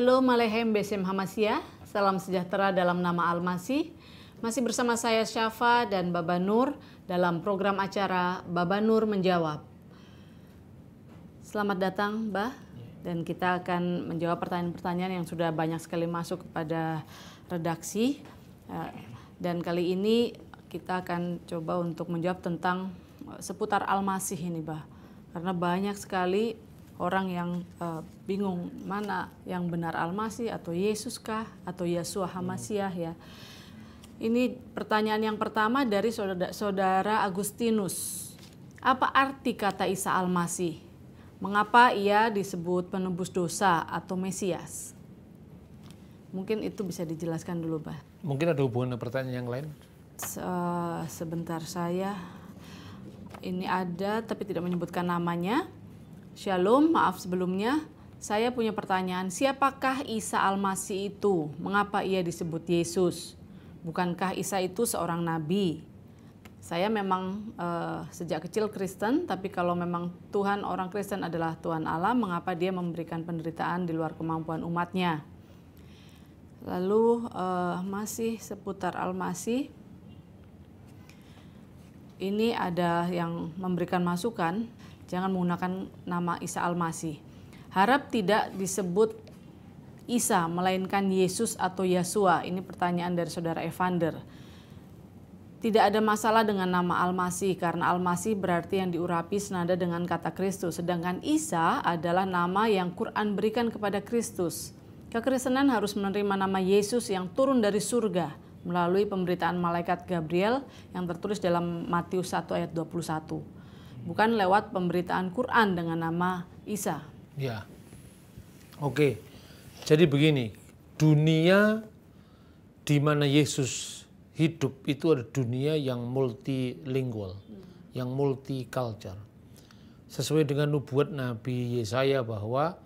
Shalom Alehem Besem Hamasia, salam sejahtera dalam nama Almasih. Masih bersama saya Syafa dan Baba Nur dalam program acara Baba Nur Menjawab. Selamat datang, Bah. Dan kita akan menjawab pertanyaan-pertanyaan yang sudah banyak sekali masuk kepada redaksi. Eh, dan kali ini kita akan coba untuk menjawab tentang eh, seputar Almasih ini, Bah. Karena banyak sekali orang yang uh, bingung mana yang benar al atau Yesus kah atau Yesua Hamasiah ya. Ini pertanyaan yang pertama dari saudara, saudara Agustinus. Apa arti kata Isa al Mengapa ia disebut penebus dosa atau Mesias? Mungkin itu bisa dijelaskan dulu, Pak. Mungkin ada hubungan pertanyaan yang lain? Se sebentar saya. Ini ada tapi tidak menyebutkan namanya. Shalom, maaf sebelumnya. Saya punya pertanyaan, siapakah Isa Al-Masih itu? Mengapa ia disebut Yesus? Bukankah Isa itu seorang nabi? Saya memang uh, sejak kecil Kristen, tapi kalau memang Tuhan orang Kristen adalah Tuhan Allah, mengapa dia memberikan penderitaan di luar kemampuan umatnya? Lalu uh, masih seputar Al-Masih, ini ada yang memberikan masukan. Jangan menggunakan nama Isa Al-Masih. Harap tidak disebut Isa, melainkan Yesus atau Yesua. Ini pertanyaan dari saudara Evander. Tidak ada masalah dengan nama Al-Masih, karena Al-Masih berarti yang diurapi senada dengan kata Kristus. Sedangkan Isa adalah nama yang Quran berikan kepada Kristus. Kekristenan harus menerima nama Yesus yang turun dari surga melalui pemberitaan malaikat Gabriel yang tertulis dalam Matius 1 ayat 21 bukan lewat pemberitaan Quran dengan nama Isa. Ya. Oke. Jadi begini, dunia di mana Yesus hidup itu adalah dunia yang multilingual, yang multicultural. Sesuai dengan nubuat Nabi Yesaya bahwa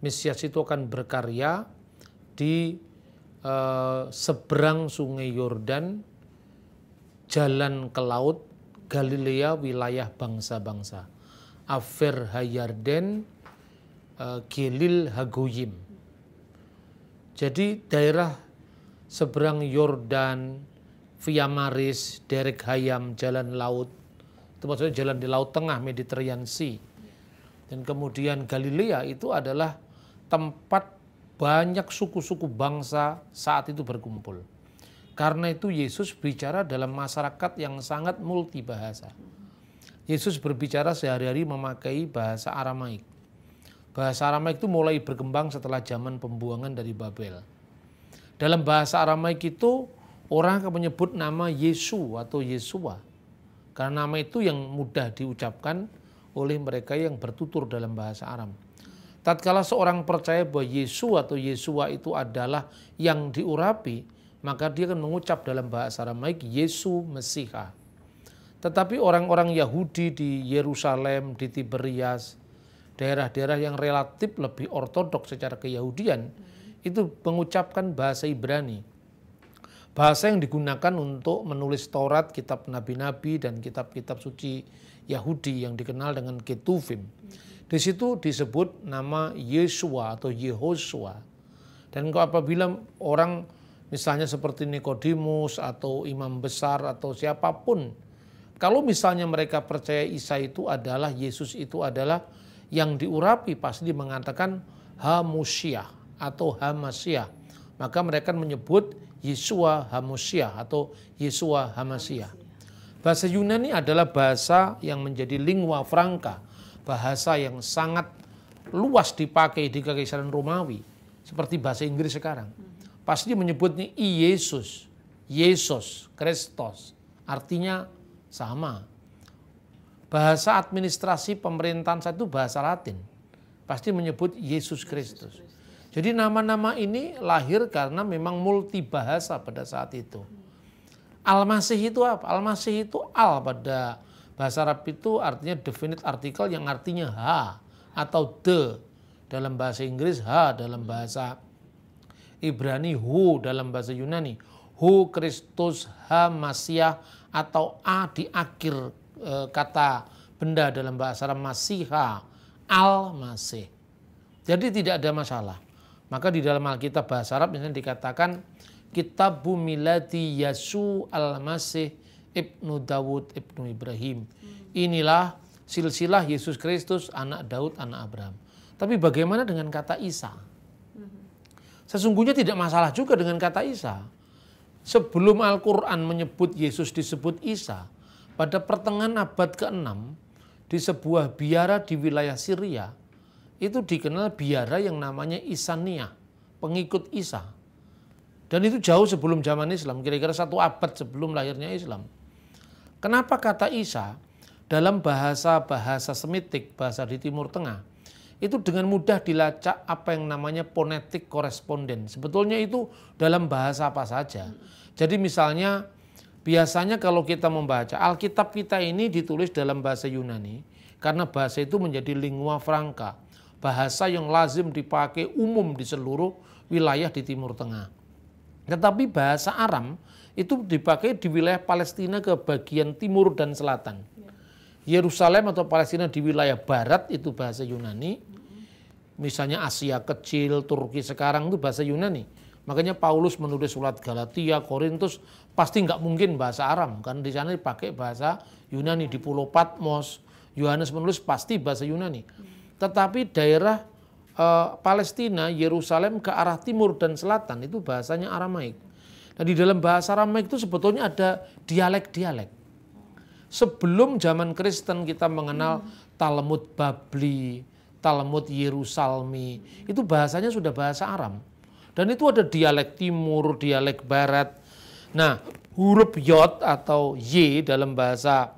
Mesias itu akan berkarya di uh, seberang sungai Yordan, jalan ke laut Galilea wilayah bangsa-bangsa. Afer Hayarden, Gilil eh, Hagoyim. Jadi daerah seberang Yordan, Via Maris, Derek Hayam, Jalan Laut, itu maksudnya jalan di Laut Tengah, Mediterian Sea. Dan kemudian Galilea itu adalah tempat banyak suku-suku bangsa saat itu berkumpul karena itu Yesus berbicara dalam masyarakat yang sangat multibahasa. Yesus berbicara sehari-hari memakai bahasa Aramaik. Bahasa Aramaik itu mulai berkembang setelah zaman pembuangan dari Babel. Dalam bahasa Aramaik itu orang akan menyebut nama Yesu atau Yesua. Karena nama itu yang mudah diucapkan oleh mereka yang bertutur dalam bahasa Aram. Tatkala seorang percaya bahwa Yesu atau Yesua itu adalah yang diurapi, maka dia akan mengucap dalam bahasa Aramaik Yesu Mesihah. Tetapi orang-orang Yahudi di Yerusalem, di Tiberias, daerah-daerah yang relatif lebih ortodoks secara keyahudian, hmm. itu mengucapkan bahasa Ibrani. Bahasa yang digunakan untuk menulis Taurat, kitab nabi-nabi, dan kitab-kitab suci Yahudi yang dikenal dengan Ketuvim. Hmm. Di situ disebut nama Yesua atau Yehoshua. Dan apabila orang misalnya seperti Nikodemus atau imam besar atau siapapun, kalau misalnya mereka percaya Isa itu adalah Yesus itu adalah yang diurapi pasti mengatakan Hamusiah atau Hamasiah. Maka mereka menyebut Yesua Hamusiah atau Yesua Hamasiah. Bahasa Yunani adalah bahasa yang menjadi lingua franca, bahasa yang sangat luas dipakai di kekaisaran Romawi, seperti bahasa Inggris sekarang pasti menyebutnya I Yesus, Yesus, Kristus. Artinya sama. Bahasa administrasi pemerintahan satu bahasa Latin. Pasti menyebut Yesus Kristus. Jadi nama-nama ini lahir karena memang multi bahasa pada saat itu. Al-Masih itu apa? Al-Masih itu al pada bahasa Arab itu artinya definite article yang artinya ha atau the dalam bahasa Inggris, ha dalam bahasa Ibrani hu dalam bahasa Yunani. Hu Kristus ha Masiah atau a di akhir e, kata benda dalam bahasa Arab Masiha al Masih. Jadi tidak ada masalah. Maka di dalam Alkitab bahasa Arab misalnya dikatakan Kitab Bumi Lati Yasu al-Masih Ibnu Dawud Ibnu Ibrahim. Inilah silsilah Yesus Kristus anak Daud anak Abraham. Tapi bagaimana dengan kata Isa? Sesungguhnya tidak masalah juga dengan kata Isa. Sebelum Al-Quran menyebut Yesus disebut Isa, pada pertengahan abad ke-6, di sebuah biara di wilayah Syria, itu dikenal biara yang namanya Isania, pengikut Isa. Dan itu jauh sebelum zaman Islam, kira-kira satu abad sebelum lahirnya Islam. Kenapa kata Isa dalam bahasa-bahasa Semitik, bahasa di Timur Tengah, itu dengan mudah dilacak apa yang namanya ponetik koresponden. Sebetulnya itu dalam bahasa apa saja. Jadi misalnya biasanya kalau kita membaca Alkitab kita ini ditulis dalam bahasa Yunani karena bahasa itu menjadi lingua franca, bahasa yang lazim dipakai umum di seluruh wilayah di Timur Tengah. Tetapi bahasa Aram itu dipakai di wilayah Palestina ke bagian timur dan selatan. Ya. Yerusalem atau Palestina di wilayah barat itu bahasa Yunani, misalnya Asia kecil, Turki sekarang itu bahasa Yunani. Makanya Paulus menulis surat Galatia, Korintus pasti nggak mungkin bahasa Aram kan di sana dipakai bahasa Yunani di Pulau Patmos. Yohanes menulis pasti bahasa Yunani. Tetapi daerah e, Palestina, Yerusalem ke arah timur dan selatan itu bahasanya Aramaik. Nah, di dalam bahasa Aramaik itu sebetulnya ada dialek-dialek. Sebelum zaman Kristen kita mengenal Talmud Babli, Talmud Yerusalmi. Itu bahasanya sudah bahasa Aram. Dan itu ada dialek timur, dialek barat. Nah, huruf yod atau y dalam bahasa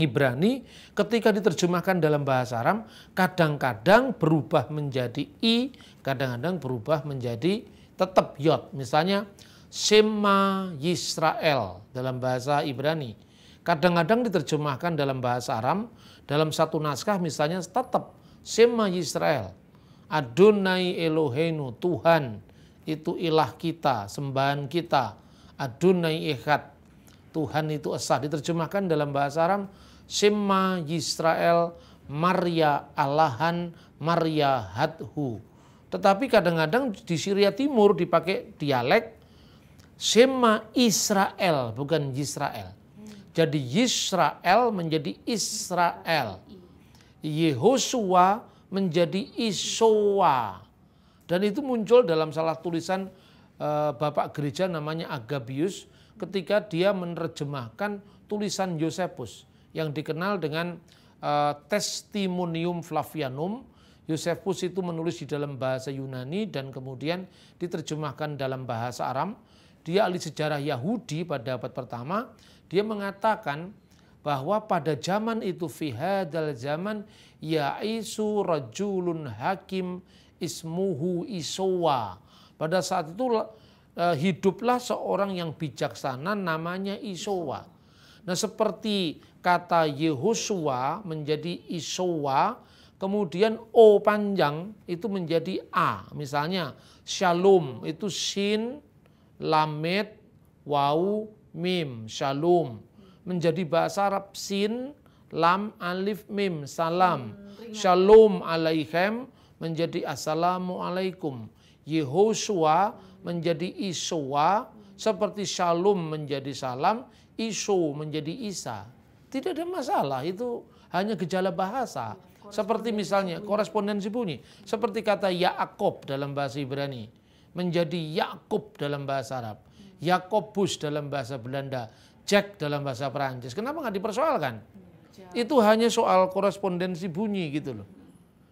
Ibrani ketika diterjemahkan dalam bahasa Aram kadang-kadang berubah menjadi i, kadang-kadang berubah menjadi tetap yod. Misalnya Sema Yisrael dalam bahasa Ibrani. Kadang-kadang diterjemahkan dalam bahasa Aram dalam satu naskah misalnya tetap Sema Israel, Adonai Eloheinu, Tuhan itu ilah kita, sembahan kita. Adonai Ehad Tuhan itu Esa. Diterjemahkan dalam bahasa Arab, Sema Israel Maria Allahan Maria Hadhu. Tetapi kadang-kadang di Syria Timur dipakai dialek Sema Israel, bukan Israel. Jadi Israel menjadi Israel. Yehoshua menjadi Isowa. Dan itu muncul dalam salah tulisan eh, Bapak gereja namanya Agabius ketika dia menerjemahkan tulisan Yosefus yang dikenal dengan eh, Testimonium Flavianum. Yosefus itu menulis di dalam bahasa Yunani dan kemudian diterjemahkan dalam bahasa Aram. Dia ahli sejarah Yahudi pada abad pertama. Dia mengatakan bahwa pada zaman itu fihadal zaman yaisu rajulun hakim ismuhu isowa. Pada saat itu eh, hiduplah seorang yang bijaksana namanya Isowa. Nah seperti kata Yehusua menjadi Isowa, kemudian O panjang itu menjadi A. Misalnya Shalom itu Shin, Lamet, Wau, Mim, Shalom menjadi bahasa Arab sin, lam, alif, mim, salam. Hmm, shalom alaihem menjadi assalamu alaikum. Yehoshua menjadi Isua seperti Shalom menjadi salam, Isu menjadi Isa. Tidak ada masalah itu hanya gejala bahasa. Iya, seperti misalnya korespondensi bunyi, seperti kata Yakob dalam bahasa Ibrani menjadi Yakub dalam bahasa Arab, Yakobus dalam bahasa Belanda, Jack dalam bahasa Perancis. Kenapa nggak dipersoalkan? Iya, itu hanya soal korespondensi bunyi gitu loh.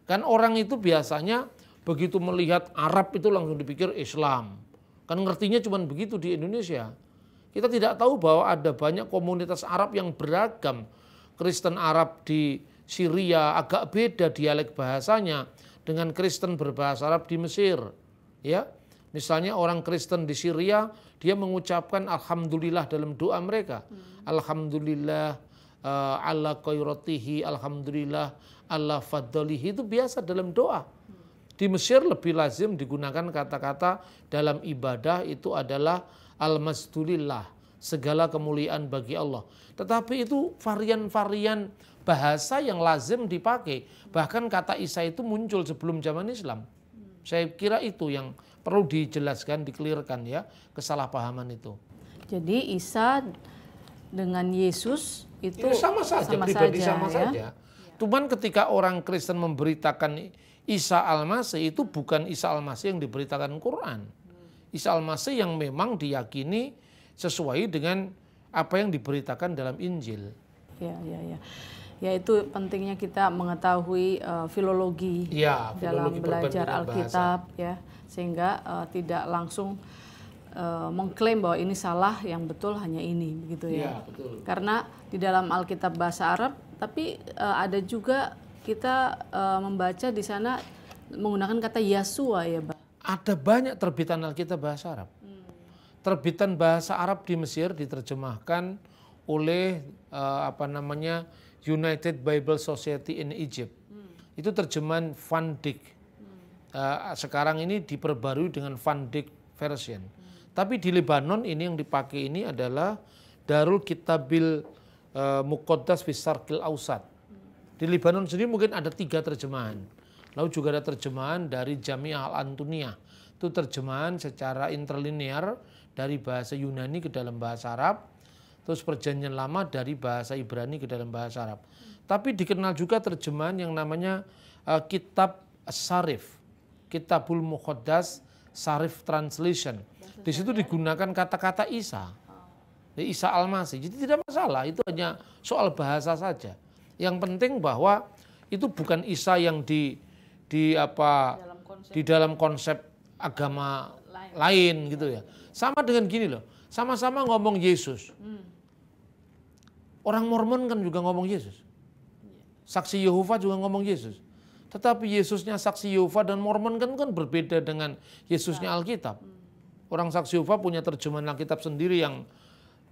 Kan orang itu biasanya begitu melihat Arab itu langsung dipikir Islam. Kan ngertinya cuma begitu di Indonesia. Kita tidak tahu bahwa ada banyak komunitas Arab yang beragam. Kristen Arab di Syria agak beda dialek bahasanya dengan Kristen berbahasa Arab di Mesir. Ya, misalnya orang Kristen di Syria dia mengucapkan alhamdulillah dalam doa mereka. Hmm. Alhamdulillah uh, ala qayratihi, alhamdulillah ala fadlihi itu biasa dalam doa. Hmm. Di Mesir lebih lazim digunakan kata-kata dalam ibadah itu adalah almasdulillah, segala kemuliaan bagi Allah. Tetapi itu varian-varian bahasa yang lazim dipakai. Bahkan kata Isa itu muncul sebelum zaman Islam. Hmm. Saya kira itu yang perlu dijelaskan, dikelirkan ya kesalahpahaman itu. Jadi Isa dengan Yesus itu ya, sama saja, sama saja, sama ya? Cuman ketika orang Kristen memberitakan Isa Al-Masih itu bukan Isa Al-Masih yang diberitakan Quran. Isa Al-Masih yang memang diyakini sesuai dengan apa yang diberitakan dalam Injil. Ya, ya, ya yaitu pentingnya kita mengetahui uh, filologi ya, dalam belajar Alkitab ya sehingga uh, tidak langsung uh, mengklaim bahwa ini salah yang betul hanya ini begitu ya, ya betul. karena di dalam Alkitab bahasa Arab tapi uh, ada juga kita uh, membaca di sana menggunakan kata Yasua ya Pak ada banyak terbitan Alkitab bahasa Arab hmm. terbitan bahasa Arab di Mesir diterjemahkan oleh uh, apa namanya United Bible Society in Egypt. Hmm. Itu terjemahan Van Dyck. Hmm. Uh, sekarang ini diperbarui dengan Van Dyck version. Hmm. Tapi di Lebanon ini yang dipakai ini adalah Darul Kitabil uh, Muqaddas Fisarkil Ausat. Hmm. Di Lebanon sendiri mungkin ada tiga terjemahan. Lalu juga ada terjemahan dari Jamiah Al-Antunia. Itu terjemahan secara interlinear dari bahasa Yunani ke dalam bahasa Arab terus perjanjian lama dari bahasa Ibrani ke dalam bahasa Arab. Tapi dikenal juga terjemahan yang namanya uh, kitab Sarif, Kitabul Mukhodas Sarif Translation. Di situ digunakan kata-kata Isa. Ya, Isa Al-Masih. Jadi tidak masalah, itu hanya soal bahasa saja. Yang penting bahwa itu bukan Isa yang di di apa dalam di dalam konsep agama lain, lain gitu ya. Sama dengan gini loh. Sama-sama ngomong Yesus. Hmm Orang Mormon kan juga ngomong Yesus. Saksi Yehova juga ngomong Yesus. Tetapi Yesusnya saksi Yehova dan Mormon kan kan berbeda dengan Yesusnya Alkitab. Orang saksi Yehova punya terjemahan Alkitab sendiri yang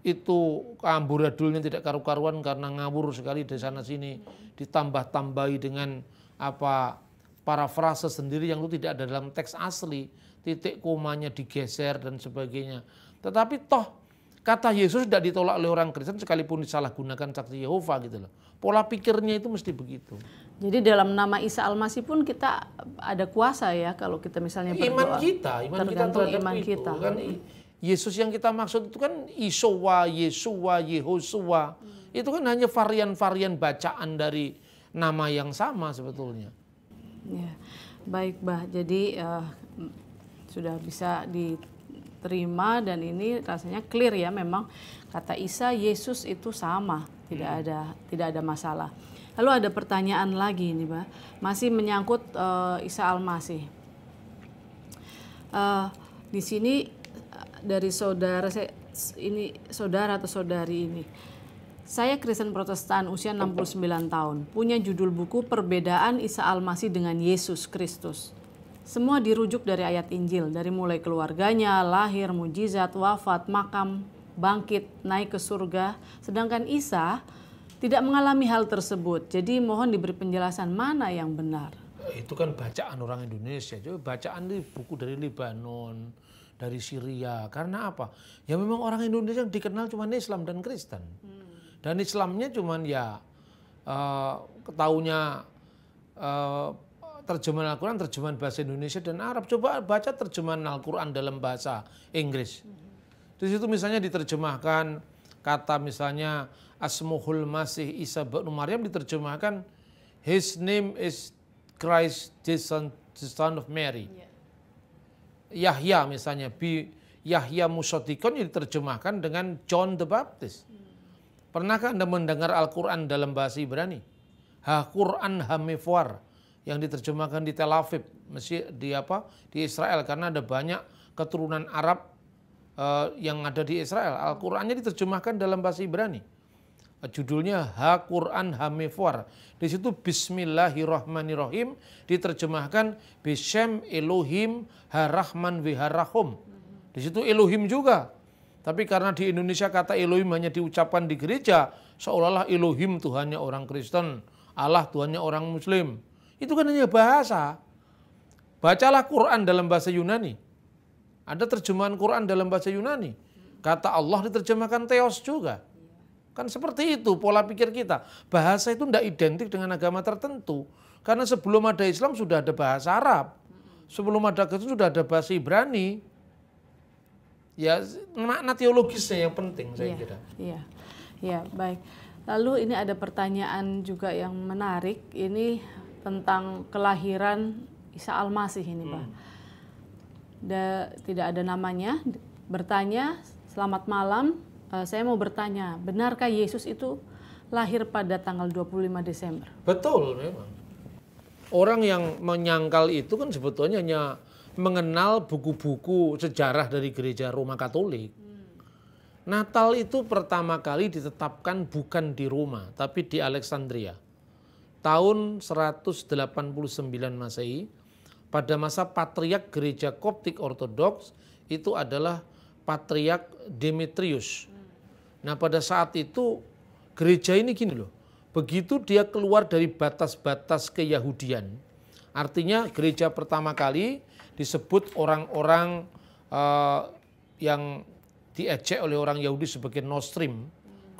itu amburadulnya tidak karu-karuan karena ngawur sekali di sana sini ditambah-tambahi dengan apa parafrase sendiri yang itu tidak ada dalam teks asli titik komanya digeser dan sebagainya tetapi toh kata Yesus tidak ditolak oleh orang Kristen sekalipun disalahgunakan saksi Yehova gitu loh. Pola pikirnya itu mesti begitu. Jadi dalam nama Isa Almasih pun kita ada kuasa ya kalau kita misalnya berdoa. Iman kita, iman tergantung kita iman itu, kita. Kan Yesus yang kita maksud itu kan Isowa, Yesua, Yehosua. Hmm. Itu kan hanya varian-varian bacaan dari nama yang sama sebetulnya. Ya. Baik, Bah. Jadi uh, sudah bisa di terima dan ini rasanya clear ya memang kata Isa Yesus itu sama, tidak hmm. ada tidak ada masalah. Lalu ada pertanyaan lagi ini, Pak. Masih menyangkut uh, Isa Almasih. Uh, di sini eh, dari saudara saya ini saudara atau saudari ini. Saya Kristen Protestan usia 69 tahun, punya judul buku Perbedaan Isa Almasih dengan Yesus Kristus. Semua dirujuk dari ayat Injil, dari mulai keluarganya, lahir, mujizat, wafat, makam, bangkit, naik ke surga. Sedangkan Isa tidak mengalami hal tersebut. Jadi mohon diberi penjelasan mana yang benar. Itu kan bacaan orang Indonesia. Jadi bacaan di buku dari Lebanon, dari Syria. Karena apa? Ya memang orang Indonesia yang dikenal cuma Islam dan Kristen. Hmm. Dan Islamnya cuma ya uh, eh, ketahunya uh, eh, terjemahan Al-Quran, terjemahan bahasa Indonesia dan Arab. Coba baca terjemahan Al-Quran dalam bahasa Inggris. Di situ misalnya diterjemahkan kata misalnya Asmuhul Masih Isa bin Maryam diterjemahkan His name is Christ the son, the son of Mary. Yeah. Yahya misalnya, Bi, Yahya Musotikon diterjemahkan dengan John the Baptist. Hmm. Pernahkah Anda mendengar Al-Quran dalam bahasa Ibrani? Ha Quran Hamifwar yang diterjemahkan di Tel Aviv, Mesir, di apa? Di Israel karena ada banyak keturunan Arab eh, yang ada di Israel. Al-Qur'annya diterjemahkan dalam bahasa Ibrani. judulnya Ha Quran Hamifwar. Di situ Bismillahirrahmanirrahim diterjemahkan Bishem Elohim Harahman Viharahum. Di situ Elohim juga. Tapi karena di Indonesia kata Elohim hanya diucapkan di gereja, seolah-olah Elohim Tuhannya orang Kristen, Allah Tuhannya orang Muslim. Itu kan hanya bahasa. Bacalah Quran dalam bahasa Yunani. Ada terjemahan Quran dalam bahasa Yunani. Kata Allah diterjemahkan Theos juga. Kan seperti itu pola pikir kita. Bahasa itu tidak identik dengan agama tertentu. Karena sebelum ada Islam sudah ada bahasa Arab. Sebelum ada Kristen sudah ada bahasa Ibrani. Ya makna teologisnya yang penting saya ya, kira. Iya, ya, baik. Lalu ini ada pertanyaan juga yang menarik. Ini tentang kelahiran Isa Al-Masih ini, Pak. Hmm. Da, tidak ada namanya, bertanya, "Selamat malam, uh, saya mau bertanya, benarkah Yesus itu lahir pada tanggal 25 Desember?" Betul memang. Orang yang menyangkal itu kan sebetulnya hanya mengenal buku-buku sejarah dari gereja Roma Katolik. Hmm. Natal itu pertama kali ditetapkan bukan di Roma, tapi di Alexandria tahun 189 Masehi pada masa patriark gereja Koptik Ortodoks itu adalah patriark Demetrius. Nah, pada saat itu gereja ini gini loh. Begitu dia keluar dari batas-batas keyahudian. Artinya gereja pertama kali disebut orang-orang uh, yang diejek oleh orang Yahudi sebagai Nostrim,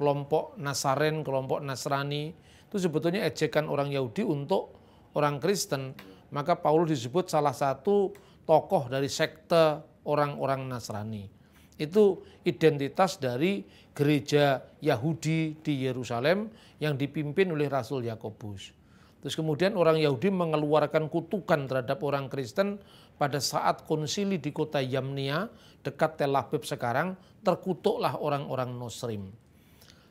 kelompok Nasaren, kelompok Nasrani, itu sebetulnya ejekan orang Yahudi untuk orang Kristen. Maka Paulus disebut salah satu tokoh dari sekte orang-orang Nasrani. Itu identitas dari gereja Yahudi di Yerusalem yang dipimpin oleh Rasul Yakobus. Terus kemudian orang Yahudi mengeluarkan kutukan terhadap orang Kristen pada saat konsili di kota Yamnia dekat Tel Aviv sekarang terkutuklah orang-orang Nosrim.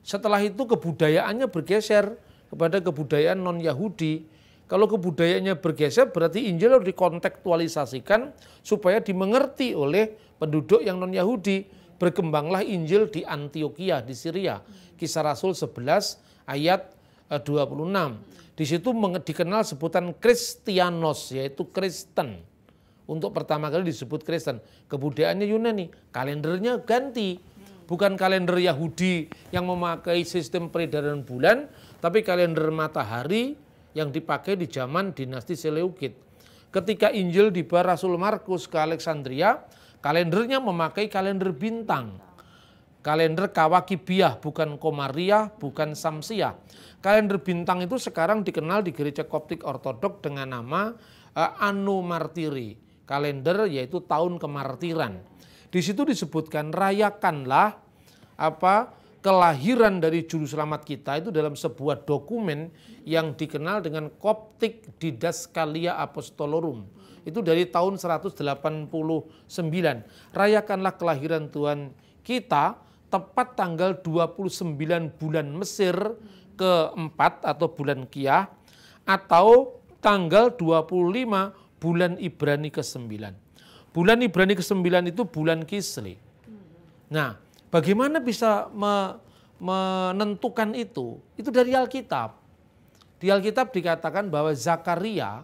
Setelah itu kebudayaannya bergeser kepada kebudayaan non-Yahudi. Kalau kebudayaannya bergeser berarti Injil harus dikontekstualisasikan supaya dimengerti oleh penduduk yang non-Yahudi. Berkembanglah Injil di Antioquia di Syria. Kisah Rasul 11 ayat 26. Eh, di situ dikenal sebutan Kristianos yaitu Kristen. Untuk pertama kali disebut Kristen. Kebudayaannya Yunani, kalendernya ganti bukan kalender Yahudi yang memakai sistem peredaran bulan, tapi kalender matahari yang dipakai di zaman dinasti Seleukid. Ketika Injil dibawa Rasul Markus ke Alexandria, kalendernya memakai kalender bintang. Kalender Kawakibiah, bukan Komariah, bukan Samsiah. Kalender bintang itu sekarang dikenal di gereja Koptik Ortodok dengan nama eh, Anu Martiri. Kalender yaitu tahun kemartiran. Di situ disebutkan rayakanlah apa kelahiran dari juru selamat kita itu dalam sebuah dokumen yang dikenal dengan Koptik Didaskalia Apostolorum. Itu dari tahun 189. Rayakanlah kelahiran Tuhan kita tepat tanggal 29 bulan Mesir keempat atau bulan Kiah atau tanggal 25 bulan Ibrani ke-9. Bulan Ibrani ke-9 itu bulan Kisli. Nah, Bagaimana bisa me, menentukan itu? Itu dari Alkitab. Di Alkitab dikatakan bahwa Zakaria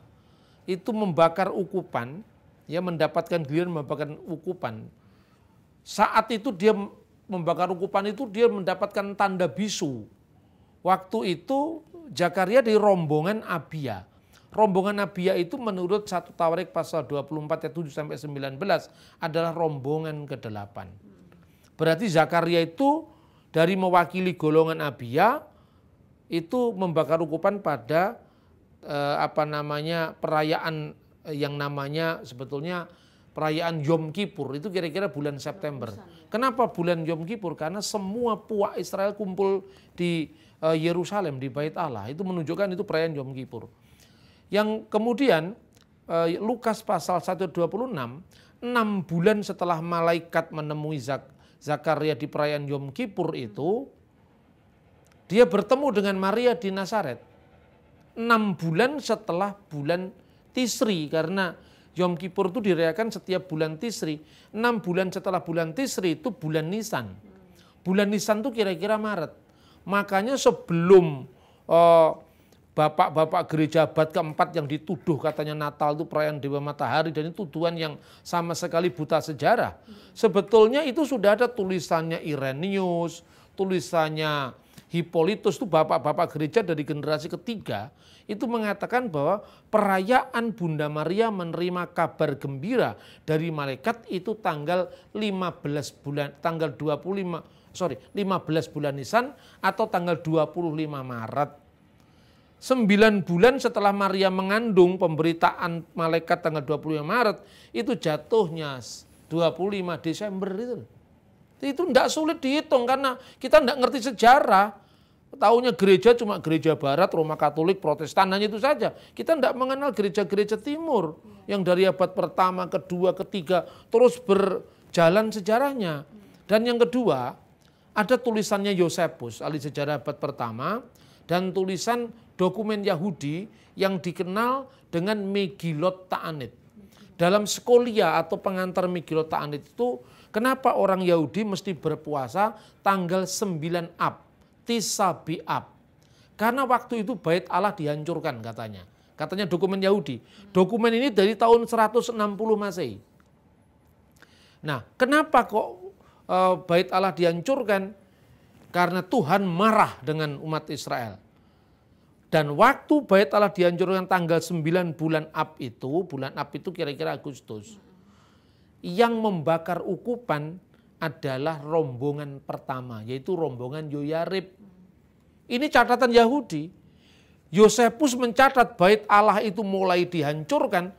itu membakar ukupan, ya mendapatkan giliran membakar ukupan. Saat itu dia membakar ukupan itu dia mendapatkan tanda bisu. Waktu itu Zakaria di rombongan Abia. Rombongan Abia itu menurut satu Tawarik pasal 24 ayat 7 sampai 19 adalah rombongan ke-8. Berarti Zakaria itu dari mewakili golongan Abia itu membakar ukupan pada eh, apa namanya perayaan eh, yang namanya sebetulnya perayaan Yom Kippur itu kira-kira bulan September. Ya? Kenapa bulan Yom Kippur? Karena semua puak Israel kumpul di eh, Yerusalem di Bait Allah. Itu menunjukkan itu perayaan Yom Kippur. Yang kemudian eh, Lukas pasal 126 enam bulan setelah malaikat menemui Zak, Zakaria di perayaan Yom Kippur itu dia bertemu dengan Maria di Nazaret Enam bulan setelah bulan Tisri karena Yom Kippur itu dirayakan setiap bulan Tisri Enam bulan setelah bulan Tisri itu bulan Nisan bulan Nisan itu kira-kira Maret makanya sebelum uh, bapak-bapak gereja abad keempat yang dituduh katanya Natal itu perayaan Dewa Matahari dan itu tuduhan yang sama sekali buta sejarah. Sebetulnya itu sudah ada tulisannya Irenius, tulisannya Hippolytus itu bapak-bapak gereja dari generasi ketiga itu mengatakan bahwa perayaan Bunda Maria menerima kabar gembira dari malaikat itu tanggal 15 bulan tanggal 25 sorry 15 bulan Nisan atau tanggal 25 Maret sembilan bulan setelah Maria mengandung pemberitaan malaikat tanggal 25 Maret itu jatuhnya 25 Desember itu. Itu tidak sulit dihitung karena kita tidak ngerti sejarah. Tahunya gereja cuma gereja barat, Roma Katolik, Protestan, hanya itu saja. Kita tidak mengenal gereja-gereja timur yang dari abad pertama, kedua, ketiga terus berjalan sejarahnya. Dan yang kedua, ada tulisannya Yosepus, ahli sejarah abad pertama, dan tulisan dokumen Yahudi yang dikenal dengan Megilot Ta'anit. Dalam skolia atau pengantar Megilot Ta'anit itu, kenapa orang Yahudi mesti berpuasa tanggal 9 Ab, Tisabi Ab. Karena waktu itu bait Allah dihancurkan katanya. Katanya dokumen Yahudi. Dokumen ini dari tahun 160 Masehi. Nah, kenapa kok eh, bait Allah dihancurkan? Karena Tuhan marah dengan umat Israel. Dan waktu bait Allah dihancurkan tanggal 9 bulan Ab itu, bulan Ab itu kira-kira Agustus. Yang membakar ukupan adalah rombongan pertama, yaitu rombongan Yoyarib. Ini catatan Yahudi. Yosefus mencatat bait Allah itu mulai dihancurkan,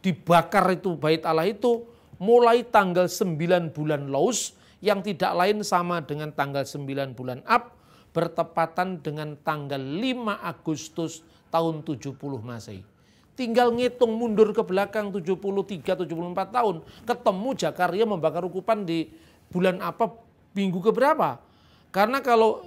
dibakar itu bait Allah itu mulai tanggal 9 bulan Laus yang tidak lain sama dengan tanggal 9 bulan Ab bertepatan dengan tanggal 5 Agustus tahun 70 Masehi. Tinggal ngitung mundur ke belakang 73 74 tahun, ketemu Jakaria membakar ukupan di bulan apa minggu ke berapa? Karena kalau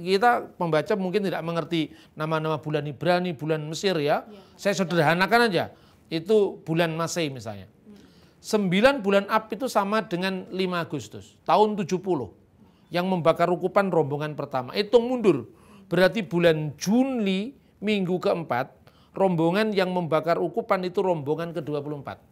kita pembaca mungkin tidak mengerti nama-nama bulan Ibrani, bulan Mesir ya. ya. Saya sederhanakan aja. Itu bulan Masehi misalnya. 9 bulan Ab itu sama dengan 5 Agustus tahun 70 yang membakar ukupan rombongan pertama. itu mundur. Berarti bulan Juni minggu keempat rombongan yang membakar ukupan itu rombongan ke-24.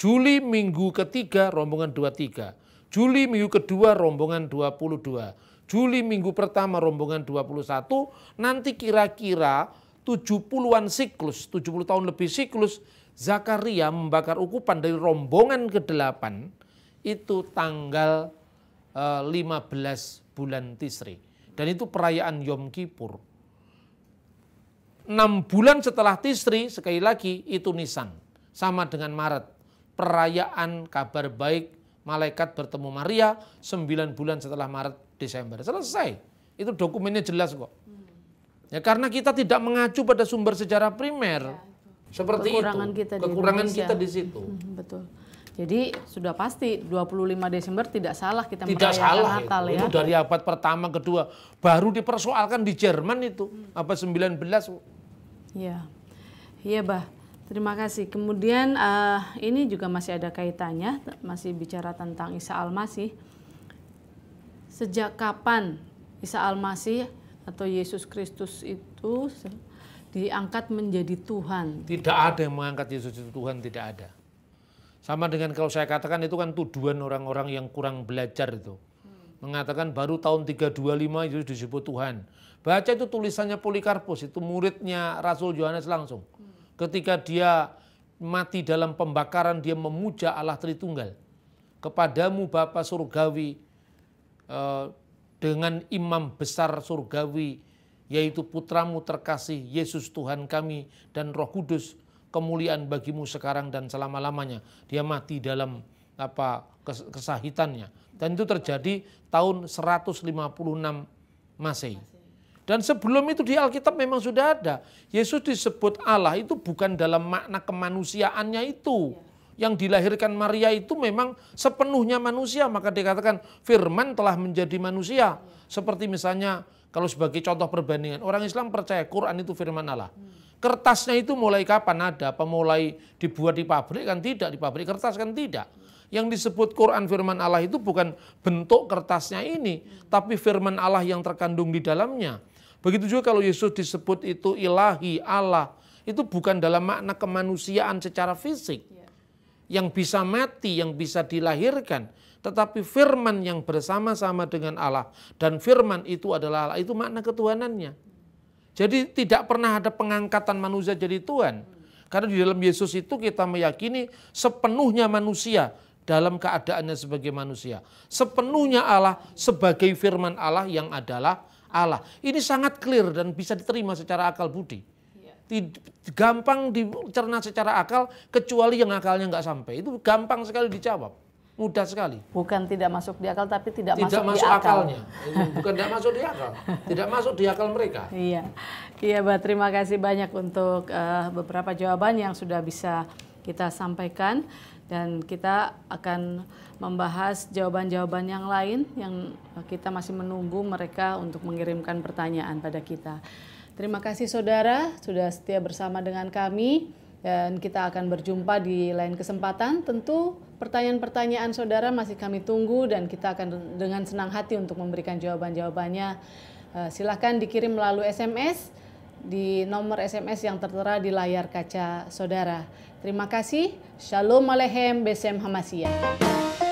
Juli minggu ketiga rombongan 23. Juli minggu kedua rombongan 22. Juli minggu pertama rombongan 21, nanti kira-kira 70-an siklus, 70 tahun lebih siklus Zakaria membakar ukupan dari rombongan ke-8 itu tanggal 15 eh, bulan Tisri. Dan itu perayaan Yom Kippur. 6 bulan setelah Tisri, sekali lagi, itu Nisan. Sama dengan Maret. Perayaan kabar baik malaikat bertemu Maria 9 bulan setelah Maret Desember. Selesai. Itu dokumennya jelas kok. Ya karena kita tidak mengacu pada sumber sejarah primer seperti kekurangan itu. kita kekurangan di kita di situ. betul. Jadi sudah pasti 25 Desember tidak salah kita tidak salah Natal itu. ya. Itu dari abad pertama kedua baru dipersoalkan di Jerman itu hmm. sembilan 19. ya Iya, Bah. Terima kasih. Kemudian uh, ini juga masih ada kaitannya, masih bicara tentang Isa Al-Masih. Sejak kapan Isa Al-Masih atau Yesus Kristus itu diangkat menjadi Tuhan. Tidak ada yang mengangkat Yesus itu Tuhan, tidak ada. Sama dengan kalau saya katakan itu kan tuduhan orang-orang yang kurang belajar itu. Mengatakan baru tahun 325 Yesus disebut Tuhan. Baca itu tulisannya Polikarpus, itu muridnya Rasul Yohanes langsung. Ketika dia mati dalam pembakaran, dia memuja Allah Tritunggal. Kepadamu Bapa Surgawi, eh, dengan imam besar surgawi yaitu putramu terkasih Yesus Tuhan kami dan Roh Kudus kemuliaan bagimu sekarang dan selama-lamanya. Dia mati dalam apa kesahitannya. Dan itu terjadi tahun 156 Masehi. Dan sebelum itu di Alkitab memang sudah ada. Yesus disebut Allah itu bukan dalam makna kemanusiaannya itu. Yang dilahirkan Maria itu memang sepenuhnya manusia. Maka dikatakan firman telah menjadi manusia. Seperti misalnya kalau sebagai contoh perbandingan, orang Islam percaya Quran itu firman Allah. Kertasnya itu mulai kapan ada? Pemulai dibuat di pabrik kan tidak, di pabrik kertas kan tidak. Yang disebut Quran firman Allah itu bukan bentuk kertasnya ini, tapi firman Allah yang terkandung di dalamnya. Begitu juga kalau Yesus disebut itu ilahi Allah, itu bukan dalam makna kemanusiaan secara fisik. Iya. Yang bisa mati, yang bisa dilahirkan, tetapi firman yang bersama-sama dengan Allah dan firman itu adalah Allah, itu makna ketuhanannya. Jadi tidak pernah ada pengangkatan manusia jadi Tuhan. Karena di dalam Yesus itu kita meyakini sepenuhnya manusia dalam keadaannya sebagai manusia. Sepenuhnya Allah sebagai firman Allah yang adalah Allah. Ini sangat clear dan bisa diterima secara akal budi. Iya. Gampang dicerna secara akal kecuali yang akalnya nggak sampai. Itu gampang sekali dijawab mudah sekali. Bukan tidak masuk di akal, tapi tidak, tidak masuk, masuk di akal. akalnya. Bukan tidak masuk di akal, tidak masuk di akal mereka. Iya, iya, Mbak. Terima kasih banyak untuk uh, beberapa jawaban yang sudah bisa kita sampaikan dan kita akan membahas jawaban-jawaban yang lain yang kita masih menunggu mereka untuk mengirimkan pertanyaan pada kita. Terima kasih saudara sudah setia bersama dengan kami dan kita akan berjumpa di lain kesempatan tentu Pertanyaan-pertanyaan saudara masih kami tunggu dan kita akan dengan senang hati untuk memberikan jawaban-jawabannya. Eh, silahkan dikirim melalui SMS di nomor SMS yang tertera di layar kaca saudara. Terima kasih. Shalom Alehem Besem Hamasiyah.